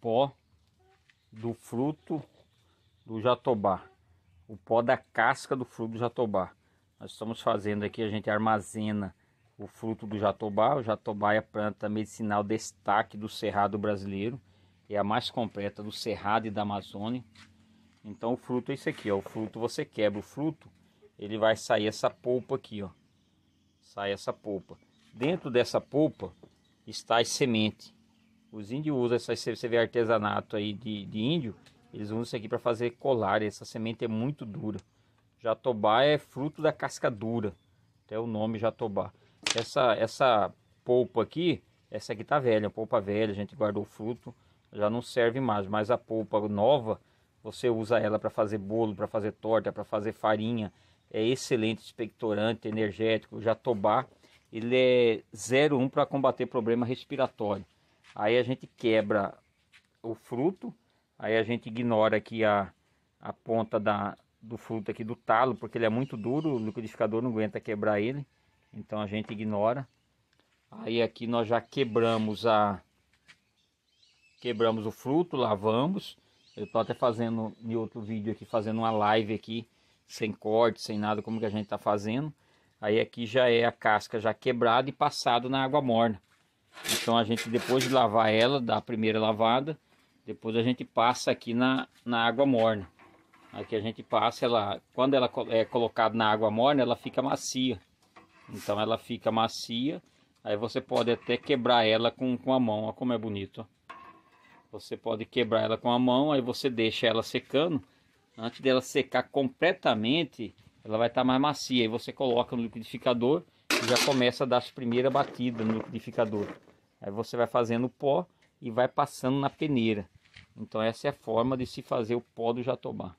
pó do fruto do jatobá, o pó da casca do fruto do jatobá. Nós estamos fazendo aqui, a gente armazena o fruto do jatobá. O jatobá é a planta medicinal destaque do cerrado brasileiro, é a mais completa do cerrado e da Amazônia. Então o fruto é isso aqui, ó. O fruto você quebra o fruto, ele vai sair essa polpa aqui, ó. Sai essa polpa. Dentro dessa polpa está as sementes. Os índios usam essas, você vê artesanato aí de, de índio, eles usam isso aqui para fazer colar. Essa semente é muito dura. Jatobá é fruto da casca dura, até o nome jatobá. Essa, essa polpa aqui, essa aqui tá velha, polpa velha, a gente guardou o fruto, já não serve mais, mas a polpa nova, você usa ela para fazer bolo, para fazer torta, para fazer farinha, é excelente expectorante, energético, jatobá, ele é 01 para combater problema respiratório. Aí a gente quebra o fruto, aí a gente ignora aqui a, a ponta da, do fruto aqui do talo, porque ele é muito duro, o liquidificador não aguenta quebrar ele, então a gente ignora. Aí aqui nós já quebramos a quebramos o fruto, lavamos. Eu estou até fazendo em outro vídeo aqui, fazendo uma live aqui, sem corte, sem nada, como que a gente está fazendo. Aí aqui já é a casca já quebrada e passado na água morna. Então a gente depois de lavar ela, da primeira lavada, depois a gente passa aqui na, na água morna. Aqui a gente passa ela, quando ela é colocada na água morna, ela fica macia. Então ela fica macia, aí você pode até quebrar ela com, com a mão, olha como é bonito. Você pode quebrar ela com a mão, aí você deixa ela secando. Antes dela secar completamente, ela vai estar tá mais macia. Aí você coloca no liquidificador já começa a dar as primeiras batidas no liquidificador. Aí você vai fazendo o pó e vai passando na peneira. Então essa é a forma de se fazer o pó do jatobá.